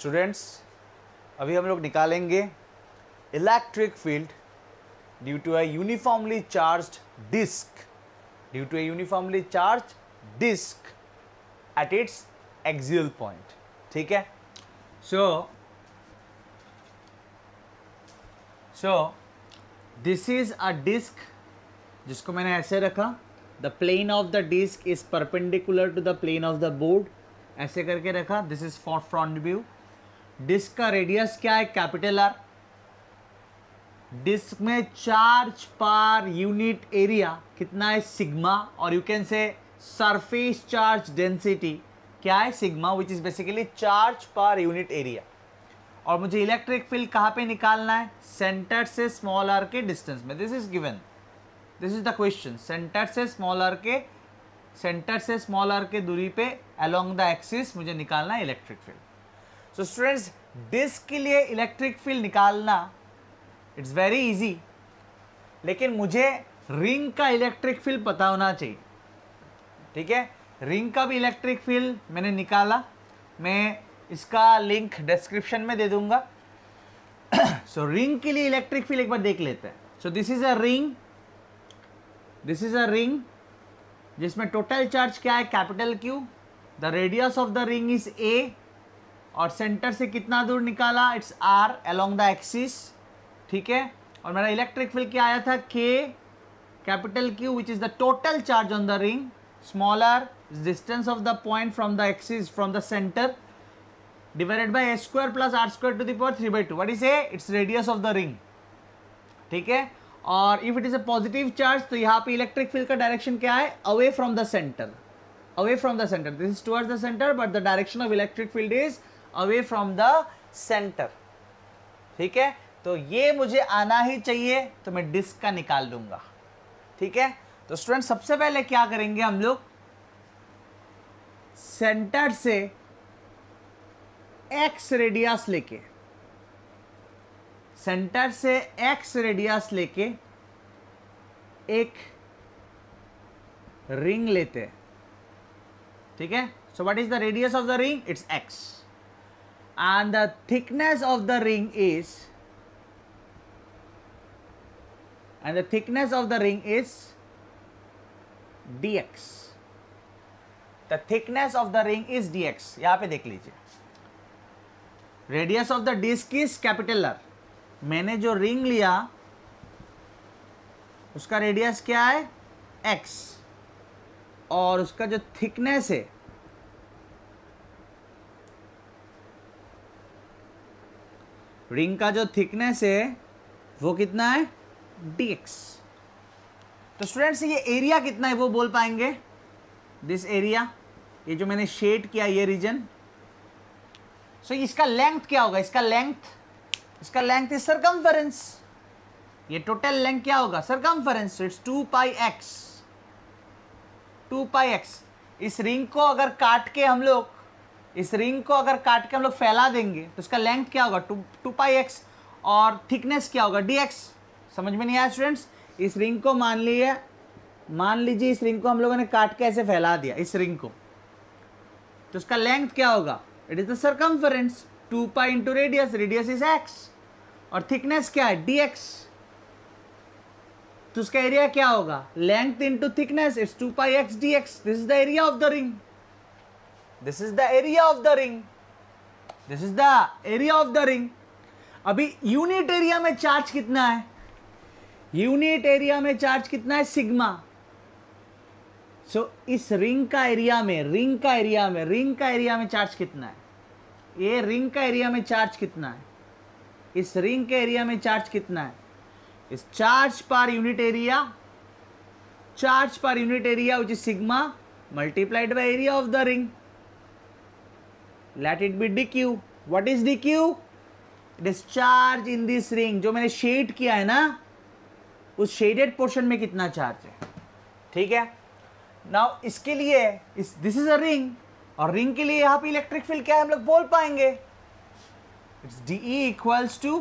Students अभी हम लोग निकालेंगे electric field due to a uniformly charged disc due to a uniformly charged disc at its axial point ठीक है so so this is a disc जिसको मैंने ऐसे रखा the plane of the disc is perpendicular to the plane of the board ऐसे करके रखा this is for front view disc का रेडियस क्या है कैपिटल आर डिस्क में चार्ज पर यूनिट एरिया कितना है सिग्मा और you can say surface charge density क्या है sigma which is basically charge per unit area और मुझे इलेक्ट्रिक फील्ड कहाँ पे निकालना है सेंटर से स्मॉल आर के डिस्टेंस में this is given this is the question centre से स्मॉल आर के सेंटर से स्मॉल आर के दूरी पे अलोंग द एक्सिस मुझे निकालना है electric field so students disc के लिए इलेक्ट्रिक फील्ड निकालना इट्स वेरी इजी लेकिन मुझे रिंग का इलेक्ट्रिक फील्ड पता होना चाहिए ठीक है रिंग का भी इलेक्ट्रिक फील्ड मैंने निकाला मैं इसका लिंक डिस्क्रिप्शन में दे दूंगा सो so, रिंग के लिए इलेक्ट्रिक फील्ड एक बार देख लेते हैं so this is a ring this is a ring जिसमें टोटल चार्ज क्या है capital Q the radius of the ring is A और सेंटर से कितना दूर निकाला it's R along the axis ठीक है और मेरा इलेक्ट्रिक फील्ड क्या आया था के capital Q which is the total charge on the ring smaller distance of the point from the axis from the centre divided by A square plus are square to the power 3 by 2 what is a its radius of the ठीक है और if it is a positive charge तो यहाँ पे electric field का direction क्या है away from the centre away from the centre this is towards the centre but the direction of electric field is away from the centre ठीक है तो ये मुझे आना ही चाहिए तो मैं डिस्क का निकाल लूंगा ठीक है तो स्टूडेंट सबसे पहले क्या करेंगे हम लोग सेंटर से एक्स रेडियस लेके सेंटर से एक्स रेडियस लेके एक रिंग लेते हैं ठीक है so what is the radius of the ring it's X and the thickness of the ring is and the thickness of the ring is dx the thickness of the ring is dx yahan pe dekh lijiye radius of the disc is capital r maine jo ring liya उसका radius क्या है x और उसका जो thickness है ring का जो thickness है वो कितना है डी एक्स तो स्टूडेंट्स ये एरिया कितना है वो बोल पाएंगे दिस एरिया ये जो मैंने शेड किया ये रीजन सो so, इसका लेंथ क्या होगा इसका लेंथ इसका लेंथ इज सरकमफरेंस ये टोटल लेंथ क्या होगा circumference it's two pi x two pi x इस रिंग को अगर काट के हम लोग इस रिंग को अगर काट के हम लोग फैला देंगे तो इसका लेंथ क्या होगा टू टू पाई एक्स और थिकनेस क्या होगा डी एक्स समझ में नहीं आया स्टूडेंट्स इस रिंग को मान लीजिए मान लीजिए इस रिंग को हम लोगों ने काट के ऐसे फैला दिया इस रिंग को तो उसका लेंथ क्या होगा it is the circumference two pi into radius radius is x और थिकनेस क्या है डी एक्स तो उसका एरिया क्या होगा length into thickness is two pi x d x this is the area of the ring this is the area of the ring this is the area of the ring अभी unit area में charge कितना है unit area में charge कितना है sigma so so, इस ring का area में रिंग का एरिया में रिंग का एरिया में चार्ज कितना है ये रिंग का एरिया में चार्ज कितना है इस रिंग के एरिया में चार्ज कितना है इस charge per unit area charge per unit area which is sigma multiplied by area of the ring let it be d q what is d q discharge in this ring जो मैंने shade किया है ना उस shaded portion में कितना charge है ठीक है नाउ इसके लिए इस दिस इज अ रिंग और रिंग के लिए यहाँ पे इलेक्ट्रिक फील्ड क्या है हम लोग बोल पाएंगे it's d e equals to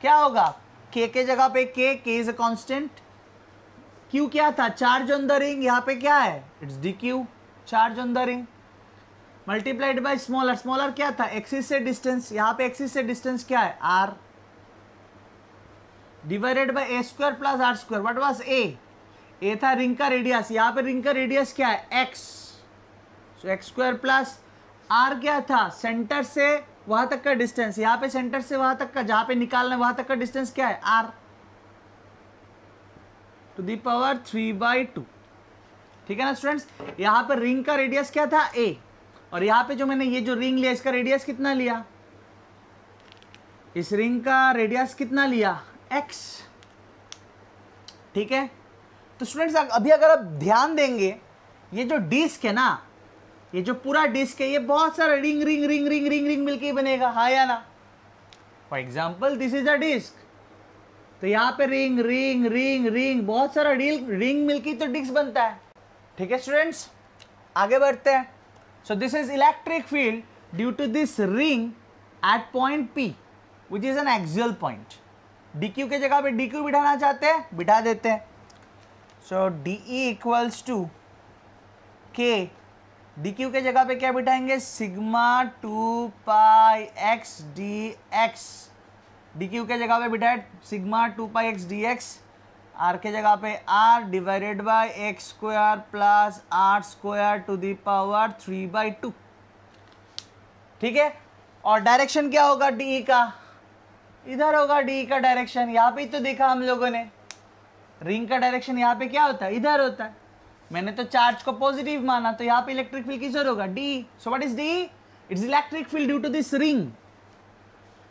क्या होगा के के जगह पे के के इज अ कॉन्स्टेंट क्यू क्या था चार्ज ऑन द रिंग यहाँ पे क्या है it's d q charge on the ring multiplied by smaller smaller क्या था एक्सिस से डिस्टेंस यहाँ पे एक्सिस से डिस्टेंस क्या है r divided by a square plus are square what was a a था रिंग का रेडियस यहाँ पे रिंग का रेडियस क्या है x so x square plus r क्या था सेंटर से वहाँ तक का डिस्टेंस यहाँ पे सेंटर से वहाँ तक का जहाँ पे निकालना है वहाँ तक का डिस्टेंस क्या है r to the power three by two ठीक है ना स्टूडेंट्स यहाँ पर रिंग का रेडियस क्या था ए और यहां पे जो मैंने ये जो रिंग लिया इसका रेडियस कितना लिया इस रिंग का रेडियस कितना लिया एक्स ठीक है तो स्टूडेंट्स अभी अगर आप ध्यान देंगे ये जो डिस्क है ना ये जो पूरा डिस्क है ये बहुत सारा ring ring ring ring ring ring मिलके बनेगा हा या ना for example this is a disc तो यहाँ पे रिंग रिंग रिंग रिंग बहुत सारा रिंग रिंग मिलके तो डिस्क बनता है ठीक है स्टूडेंट्स आगे बढ़ते हैं So this is electric field due to this ring at point P which is an axial point. DQ के जगह पे DQ बिठाना चाहते हैं बिठा देते हैं so d e equals to k d q के जगह पे क्या बिठाएंगे sigma two pi x d x d q के जगह पे बिठाए sigma two pi x d x r के जगह पे r divided by x square plus are square to the power three by two ठीक है और डायरेक्शन क्या होगा डी का इधर होगा डी का डायरेक्शन यहाँ पे तो देखा हम लोगों ने रिंग का डायरेक्शन यहाँ पे क्या होता है इधर होता है मैंने तो चार्ज को पॉजिटिव माना तो यहाँ पे इलेक्ट्रिक फील्ड किस होगा d so what is d it's electric field due to this ring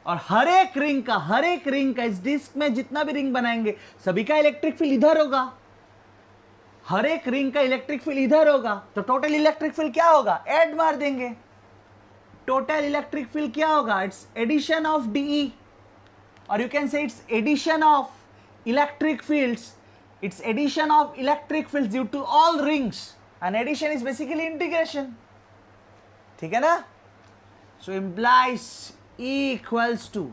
और हर एक रिंग का हर एक रिंग का इस डिस्क में जितना भी रिंग बनाएंगे सभी का इलेक्ट्रिक फील्ड इधर होगा हर एक रिंग का इलेक्ट्रिक फील्ड इधर होगा तो टोटल इलेक्ट्रिक फील्ड क्या होगा एड मार देंगे टोटल इलेक्ट्रिक फील्ड क्या होगा इट्स एडिशन ऑफ डी और you can say it's addition of electric field it's addition of electric field due to all rings and addition is basically integration ठीक है ना सो इम्प्लाइज इक्वल्स टू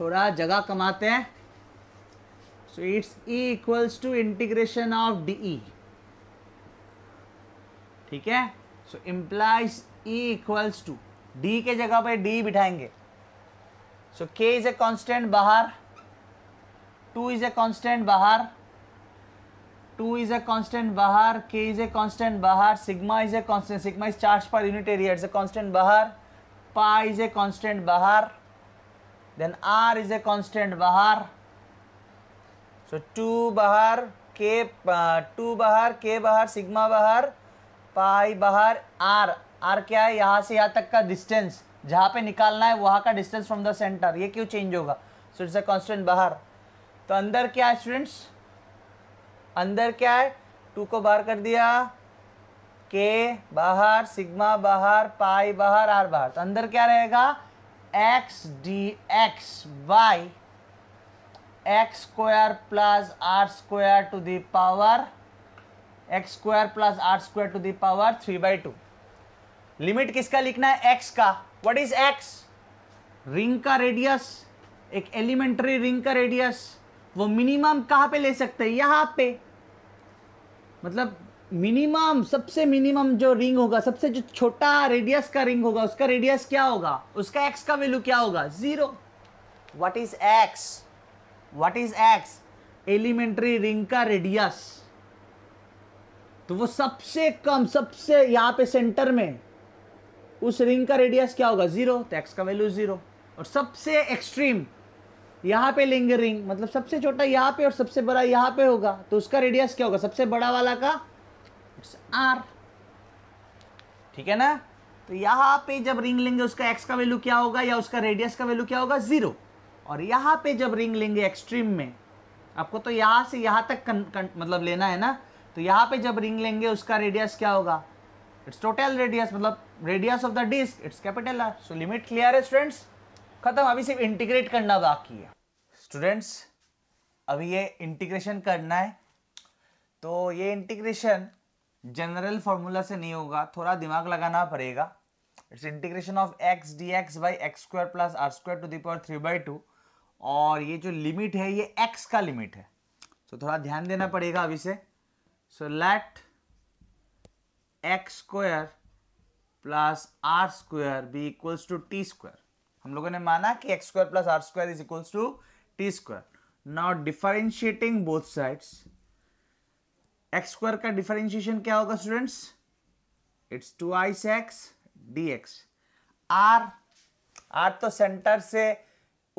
थोड़ा जगह कमाते हैं so it's equals to integration of d e ठीक है so implies equals to d के जगह पर डी बिठाएंगे so k is a constant बाहर टू इज ए कांस्टेंट बाहर टू इज ए कांस्टेंट बाहर के इज ए कांस्टेंट बाहर sigma is a constant sigma is charge per unit area it's a constant बाहर pi is a constant बाहर then r is a constant बाहर सो to बाहर के to बाहर के बाहर सिग्मा बाहर पाई बाहर आर आर क्या है यहाँ से यहाँ तक का डिस्टेंस जहाँ पे निकालना है वहाँ का डिस्टेंस फ्रॉम द सेंटर ये क्यों चेंज होगा सो इट्स अ कांस्टेंट बाहर तो अंदर क्या है स्टूडेंट्स अंदर क्या है टू को बाहर कर दिया के बाहर सिग्मा बाहर पाई बाहर आर बाहर तो अंदर क्या रहेगा x d x by x square plus are square to the power x square plus are square to the power three by two limit किसका लिखना है एक्स का व्हाट इज एक्स रिंग का रेडियस एक एलिमेंट्री रिंग का radius वो minimum कहाँ पे ले सकते हैं यहाँ पे मतलब मिनिमम सबसे मिनिमम जो रिंग होगा सबसे जो छोटा रेडियस का रिंग होगा उसका रेडियस क्या होगा उसका एक्स का वैल्यू क्या होगा zero what is x what is x elementary ring का रेडियस तो वो सबसे कम सबसे यहाँ पे सेंटर में उस रिंग का रेडियस क्या होगा जीरो तो एक्स का वैल्यू जीरो और सबसे एक्सट्रीम यहाँ पे लेंगे रिंग मतलब सबसे छोटा यहाँ पे और सबसे बड़ा यहाँ पे होगा तो उसका रेडियस क्या होगा सबसे बड़ा वाला का आर ठीक है ना तो यहां पे जब रिंग लेंगे उसका एक्स का वैल्यू क्या होगा या उसका रेडियस का वैल्यू क्या होगा जीरो और यहां पे जब रिंग लेंगे एक्सट्रीम में आपको तो यहां से यहां तक कन, कन, मतलब लेना है ना तो यहां पे जब रिंग लेंगे उसका रेडियस क्या होगा इट्स टोटल रेडियस मतलब radius of the disc it's capital r so limit clear है स्टूडेंट्स खत्म अभी सिर्फ इंटीग्रेट करना बाकी है स्टूडेंट्स अभी ये इंटीग्रेशन करना है तो ये इंटीग्रेशन जनरल फॉर्मूला से नहीं होगा थोड़ा दिमाग लगाना पड़ेगा it's integration of x d x by x square plus are square to power three by two और ये जो लिमिट है ये एक्स का लिमिट है तो थोड़ा ध्यान देना पड़ेगा अभी से so let x square plus are square be equals to t square हम लोगों ने माना कि x square plus are square is equals to t square now differentiating both sides x square का डिफरेंशिएशन क्या होगा students it's twice x d x r r तो centre से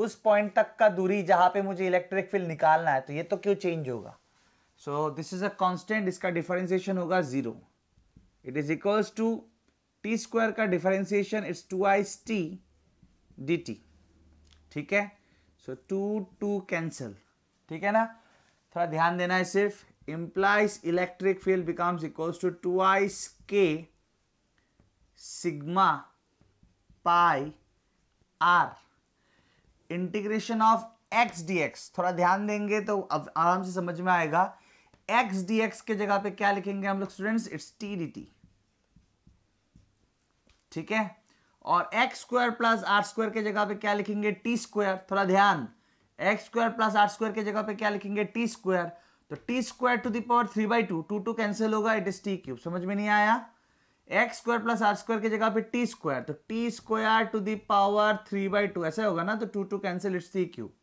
उस पॉइंट तक का दूरी जहां पे मुझे इलेक्ट्रिक फील्ड निकालना है तो ये तो क्यों चेंज होगा so this is a constant इसका डिफरेंशिएशन होगा zero it is equals to t square का differentiation it's twice t d t ठीक है सो टू टू कैंसल ठीक है ना थोड़ा ध्यान देना है सिर्फ implies electric field becomes equals to twice k sigma pi r integration of x dx थोड़ा ध्यान देंगे तो अब आराम से समझ में आएगा x dx के जगह पे क्या लिखेंगे हम लोग students it's t d t ठीक है और x square plus are square के जगह पे क्या लिखेंगे टी स्क्वायर थोड़ा ध्यान x square plus are square के जगह पे क्या लिखेंगे टी स्क्वायर तो t square to the power three by two two two cancel होगा इट इज टी क्यूब समझ में नहीं आया x square plus are square की जगह पे टी स्क्वायर तो t square to the power three by two ऐसा होगा ना तो two two cancel it's t cube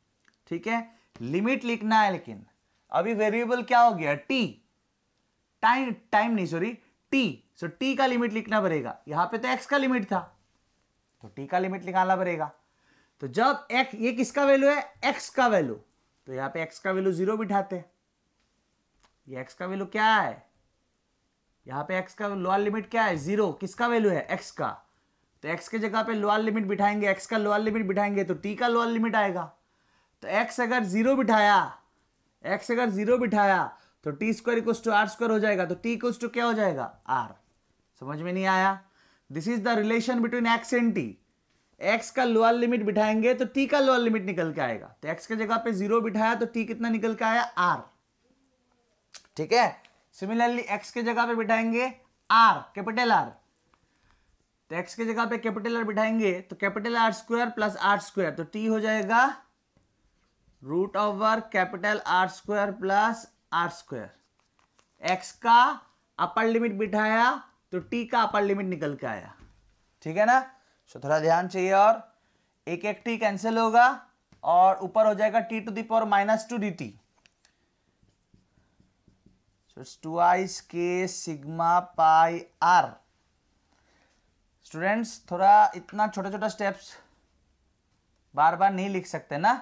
ठीक है लिमिट लिखना है लेकिन अभी वेरिएबल क्या हो गया टी टाइम टाइम नहीं सॉरी टी सो टी का लिमिट लिखना पड़ेगा यहां पे तो एक्स का लिमिट था तो टी का लिमिट निकालना पड़ेगा तो जब एक्स ये किसका वैल्यू है एक्स का वैल्यू तो यहाँ पे एक्स का वैल्यू जीरो बिठाते हैं ये एक्स का वैल्यू क्या है यहाँ पे एक्स का लोअर लिमिट क्या है जीरो किसका वैल्यू है एक्स का तो एक्स के जगह पे लोअर लिमिट बिठाएंगे एक्स का लोअर लिमिट बिठाएंगे तो टी का लोअर लिमिट आएगा तो एक्स अगर जीरो बिठाया एक्स अगर जीरो बिठाया तो t square equals to r square हो जाएगा तो टी इक्वस टू क्या हो जाएगा आर समझ में नहीं आया this is the relation between x and t x का लोअर लिमिट बिठाएंगे तो टी का लोअर लिमिट निकल के आएगा तो एक्स के जगह पे जीरो बिठाया तो टी कितना निकल के आया आर ठीक है सिमिलरली एक्स के जगह पे बिठाएंगे आर कैपिटल आर तो एक्स के जगह पे कैपिटल आर बिठाएंगे तो capital r square plus are square तो टी हो जाएगा root over capital r square plus are square x का अपर लिमिट बिठाया तो टी का अपर लिमिट निकल के आया ठीक है ना सो थोड़ा ध्यान चाहिए और एक एक टी कैंसिल होगा और ऊपर हो जाएगा t to the power minus two d t So it's twice k sigma pi r. Students थोड़ा इतना छोटा छोटा स्टेप्स बार बार नहीं लिख सकते ना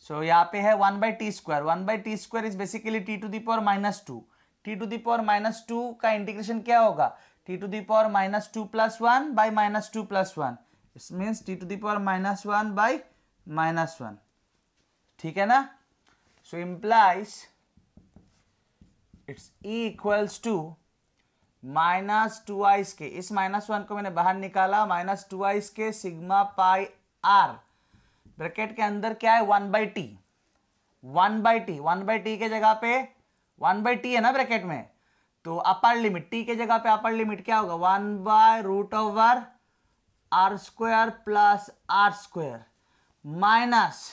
सो so, यहाँ पे है one by t square one by t square is basically t to the power minus two t to the power minus two का इंटीग्रेशन क्या होगा t to the power minus two plus one by minus two plus one it's means t to the power minus one by minus one ठीक है ना so so, implies it's equals to minus twice k इस minus one को मैंने बाहर निकाला minus twice k sigma pi r bracket के अंदर क्या है one by t one by t one by t के जगह पे वन बाई टी है ना ब्रैकेट में तो अपर लिमिट टी के जगह पे अपर लिमिट क्या होगा one by root over r square plus are square minus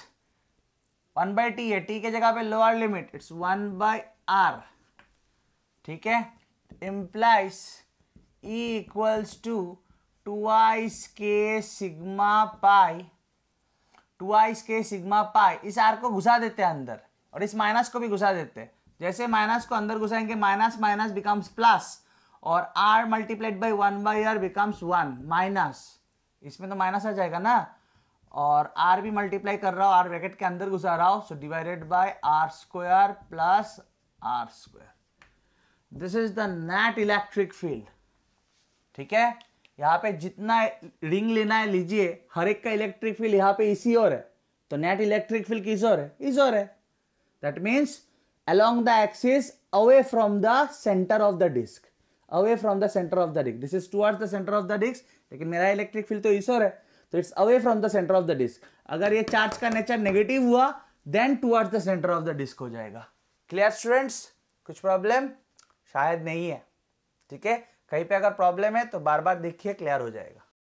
one by t है टी के जगह पे lower limit it's one by r ठीक है इम्प्लाइज ई इक्वल्स टू आइस के सिग्मा पाई आइस के सिग्मा पाई इस आर को घुसा देते हैं अंदर और इस माइनस को भी घुसा देते हैं जैसे माइनस को अंदर घुसाएंगे माइनस माइनस बिकम्स प्लस और r multiplied by one by r becomes one minus इसमें तो माइनस आ जाएगा ना और आर भी मल्टीप्लाई कर रहा हूँ आर ब्रैकेट के अंदर घुसा रहा हूँ so divided by r square plus are square this is the net electric field ठीक है यहाँ पे जितना रिंग लेना है लीजिए हर एक का इलेक्ट्रिक फील्ड यहाँ पे इसी और है तो नेट इलेक्ट्रिक फील्ड किस और है इस और है that means along the axis away from the centre of the disc away from the centre of the disc this is towards the centre of the disc लेकिन मेरा इलेक्ट्रिक फील्ड तो इस और है तो it's away from the centre of the disc अगर ये charge का नेचर नेगेटिव हुआ then towards the centre of the disc हो जाएगा क्लियर स्टूडेंट्स कुछ प्रॉब्लम शायद नहीं है ठीक है कहीं पे अगर प्रॉब्लम है तो बार बार देखिए क्लियर हो जाएगा